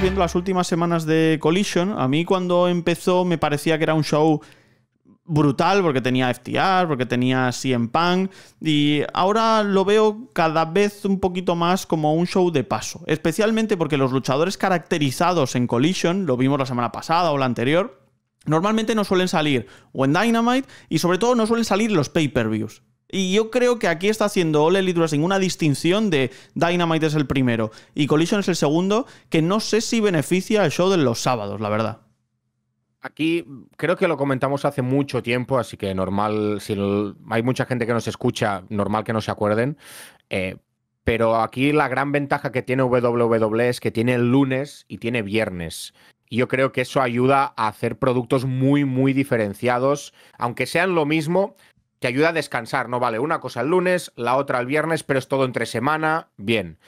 viendo las últimas semanas de Collision, a mí cuando empezó me parecía que era un show brutal porque tenía FTR, porque tenía CM Punk y ahora lo veo cada vez un poquito más como un show de paso, especialmente porque los luchadores caracterizados en Collision, lo vimos la semana pasada o la anterior, normalmente no suelen salir o en Dynamite y sobre todo no suelen salir los pay-per-views. Y yo creo que aquí está haciendo Ole Elite Wrestling una distinción de Dynamite es el primero y Collision es el segundo, que no sé si beneficia al show de los sábados, la verdad. Aquí creo que lo comentamos hace mucho tiempo, así que normal, si hay mucha gente que nos escucha, normal que no se acuerden. Eh, pero aquí la gran ventaja que tiene WWE es que tiene lunes y tiene viernes. Y yo creo que eso ayuda a hacer productos muy, muy diferenciados, aunque sean lo mismo, ayuda a descansar, ¿no? Vale, una cosa el lunes, la otra el viernes, pero es todo entre semana, bien.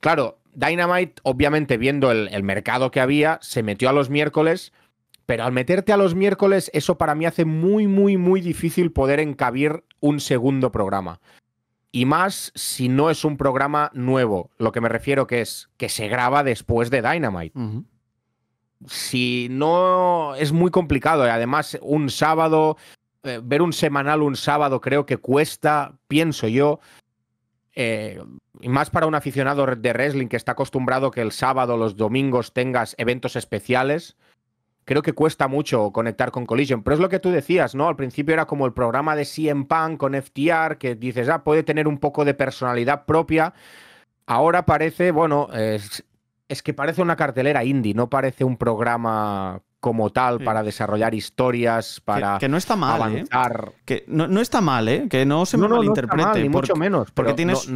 Claro, Dynamite, obviamente viendo el, mercado que había, se metió a los miércoles, pero al meterte a los miércoles, eso para mí hace muy, muy, muy difícil poder encabir un segundo programa. Y más si no es un programa nuevo, lo que me refiero que es que se graba después de Dynamite. si no es muy complicado. Además, un sábado eh, ver un semanal un sábado creo que cuesta, pienso yo, eh, y más para un aficionado de wrestling que está acostumbrado que el sábado, los domingos tengas eventos especiales, creo que cuesta mucho conectar con Collision. Pero es lo que tú decías, ¿no? Al principio era como el programa de CM Punk con FTR, que dices, ah, puede tener un poco de personalidad propia. Ahora parece, bueno, es, es que parece una cartelera indie, no parece un programa como tal para desarrollar historias, para que, no está mal, ¿eh? avanzar. Eh. Que no, está mal, Que no se me malinterprete. ni mucho menos. Porque tienes.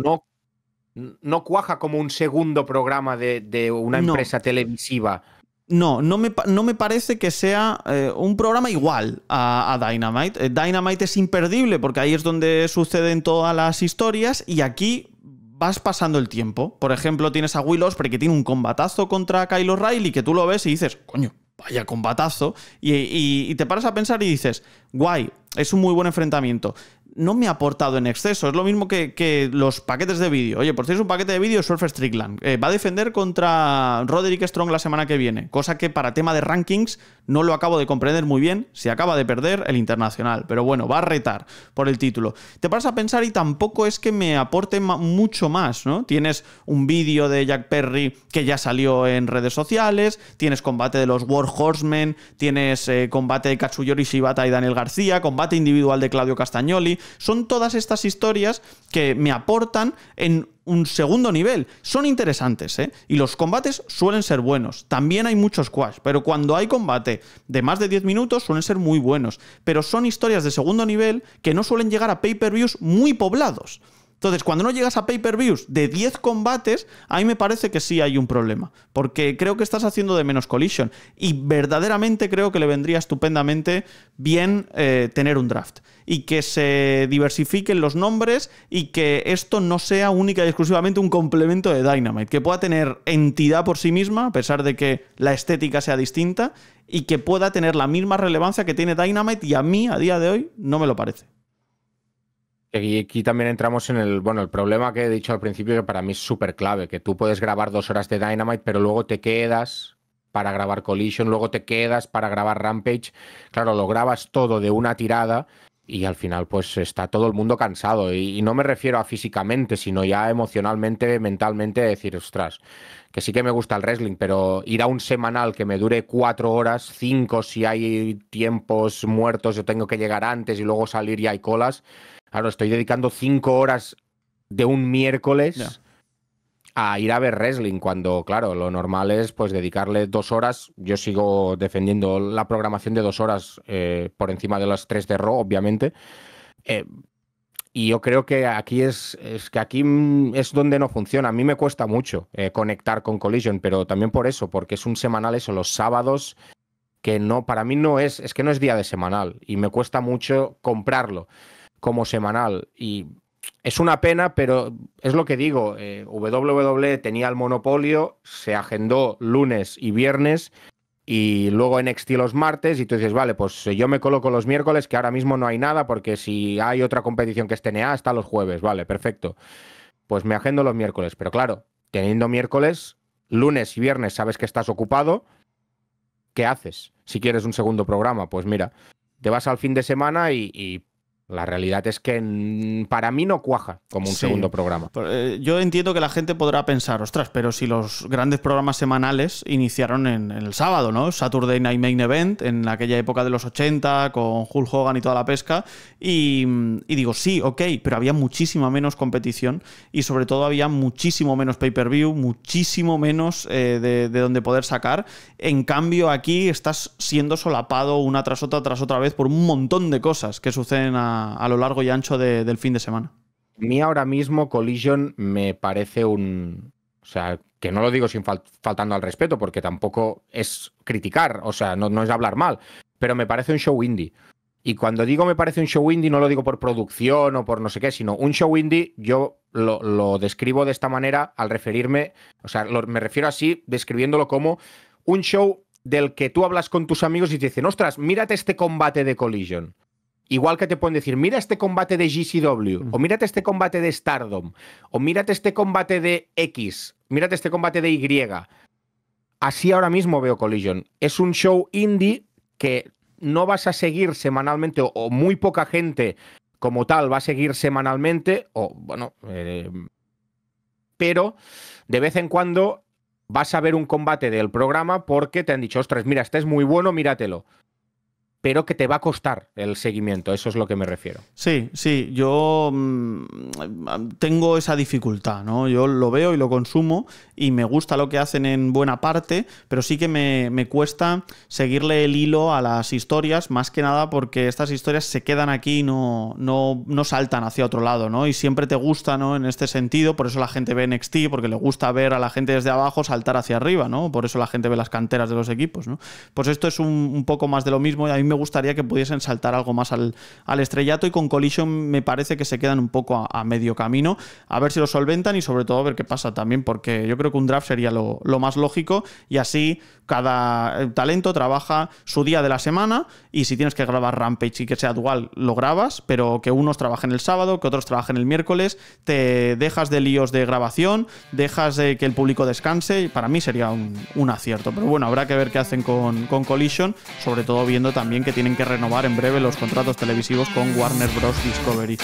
No, cuaja como un segundo programa de, una empresa televisiva. No, no me, no me, parece que sea eh, un programa igual a, Dynamite. Eh, Dynamite es imperdible porque ahí es donde suceden todas las historias y aquí vas pasando el tiempo. Por ejemplo, tienes a Will Osprey que tiene un combatazo contra Kyle Riley que tú lo ves y dices, coño, vaya combatazo, y, te paras a pensar y dices, guay, es un muy buen enfrentamiento no me ha aportado en exceso. Es lo mismo que, los paquetes de vídeo. Oye, por si es un paquete de vídeo, Surfer Strickland. Eh, va a defender contra Roderick Strong la semana que viene. Cosa que para tema de rankings no lo acabo de comprender muy bien. Se acaba de perder el internacional. Pero bueno, va a retar por el título. Te paras a pensar y tampoco es que me aporte mucho más, ¿no? Tienes un vídeo de Jack Perry que ya salió en redes sociales. Tienes combate de los War Horsemen. Tienes eh, combate de Katsuyori Shibata y Daniel García. Combate individual de Claudio Castagnoli son todas estas historias que me aportan en un segundo nivel. Son interesantes, ¿eh? Y los combates suelen ser buenos. También hay muchos quash, pero cuando hay combate de más de 10 minutos suelen ser muy buenos. Pero son historias de segundo nivel que no suelen llegar a pay-per-views muy poblados. Entonces, cuando no llegas a pay-per-views de 10 combates, ahí me parece que sí hay un problema, porque creo que estás haciendo de menos collision y verdaderamente creo que le vendría estupendamente bien eh, tener un draft y que se diversifiquen los nombres y que esto no sea única y exclusivamente un complemento de Dynamite, que pueda tener entidad por sí misma, a pesar de que la estética sea distinta, y que pueda tener la misma relevancia que tiene Dynamite y a mí a día de hoy no me lo parece y aquí, también entramos en el, bueno, el problema que he dicho al principio, que para mí es súper clave, que tú puedes grabar dos horas de Dynamite, pero luego te quedas para grabar Collision, luego te quedas para grabar Rampage. Claro, lo grabas todo de una tirada y al final pues está todo el mundo cansado. Y, y no me refiero a físicamente, sino ya emocionalmente, mentalmente, decir, ostras, que sí que me gusta el wrestling, pero ir a un semanal que me dure cuatro horas, cinco si hay tiempos muertos, yo tengo que llegar antes y luego salir y hay colas Claro, estoy dedicando cinco horas de un miércoles a ir a ver wrestling, cuando, claro, lo normal es pues dedicarle dos horas. Yo sigo defendiendo la programación de dos horas eh, por encima de las tres de Raw, obviamente. Eh, y yo creo que aquí es, es, que aquí mm, es donde no funciona. A mí me cuesta mucho eh, conectar con Collision, pero también por eso, porque es un semanal eso, los sábados que no, para mí no es, es que no es día de semanal y me cuesta mucho comprarlo como semanal. Y es una pena, pero es lo que digo. Eh, e tenía el monopolio, se agendó lunes y viernes y luego NXT los martes y tú dices, vale, pues yo me coloco los miércoles, que ahora mismo no hay nada porque si hay otra competición que es TNA, está los jueves, vale, perfecto. Pues me agendo los miércoles, pero claro, teniendo miércoles, lunes y viernes sabes que estás ocupado, ¿qué haces? Si quieres un segundo programa, pues mira, te vas al fin de semana y la realidad es que para mí no cuaja como un segundo programa. Eh, yo entiendo que la gente podrá pensar, ostras, pero si los grandes programas semanales iniciaron en, el sábado, ¿no? Saturday Night Main Event, en aquella época de los 80, con Hulk Hogan y toda la pesca. Y, digo, sí, ok, pero había muchísima menos competición y sobre todo había muchísimo menos pay-per-view, muchísimo menos eh, de, de donde poder sacar. En cambio, aquí estás siendo solapado una tras otra, tras otra vez por un montón de cosas que suceden a a, lo largo y ancho del fin de semana. A mí ahora mismo Collision me parece un... O sea, que no lo digo sin faltando al respeto, porque tampoco es criticar, o sea, no, es hablar mal, pero me parece un show indie. Y cuando digo me parece un show indie, no lo digo por producción o por no sé qué, sino un show indie, yo lo, describo de esta manera al referirme, o sea, me refiero así, describiéndolo como un show del que tú hablas con tus amigos y te dicen, ostras, mírate este combate de Collision. Igual que te pueden decir, mira este combate de GCW, o mírate este combate de Stardom, o mírate este combate de X, mírate este combate de Y. Así ahora mismo veo Collision. Es un show indie que no vas a seguir semanalmente, o, muy poca gente como tal va a seguir semanalmente, o bueno, eh, pero de vez en cuando vas a ver un combate del programa porque te han dicho, ostras, mira, este es muy bueno, míratelo pero que te va a costar el seguimiento, eso es lo que me refiero. Sí, sí, yo mm, tengo esa dificultad, ¿no? Yo lo veo y lo consumo y me gusta lo que hacen en buena parte, pero sí que me, cuesta seguirle el hilo a las historias, más que nada porque estas historias se quedan aquí y no, no, saltan hacia otro lado, ¿no? Y siempre te gusta, ¿no? En este sentido, por eso la gente ve NXT, porque le gusta ver a la gente desde abajo saltar hacia arriba, ¿no? Por eso la gente ve las canteras de los equipos, ¿no? Pues esto es un, un poco más de lo mismo y a mí me gustaría que pudiesen saltar algo más al, estrellato y con Collision me parece que se quedan un poco a, medio camino. A ver si lo solventan y sobre todo a ver qué pasa también, porque yo creo que un draft sería lo, más lógico y así cada eh, talento trabaja su día de la semana y si tienes que grabar Rampage y que sea dual, lo grabas, pero que unos trabajen el sábado, que otros trabajen el miércoles, te dejas de líos de grabación, dejas de que el público descanse y para mí sería un, acierto. Pero bueno, habrá que ver qué hacen con Collision, sobre todo viendo también que tienen que renovar en breve los contratos televisivos con Warner Bros. Discovery.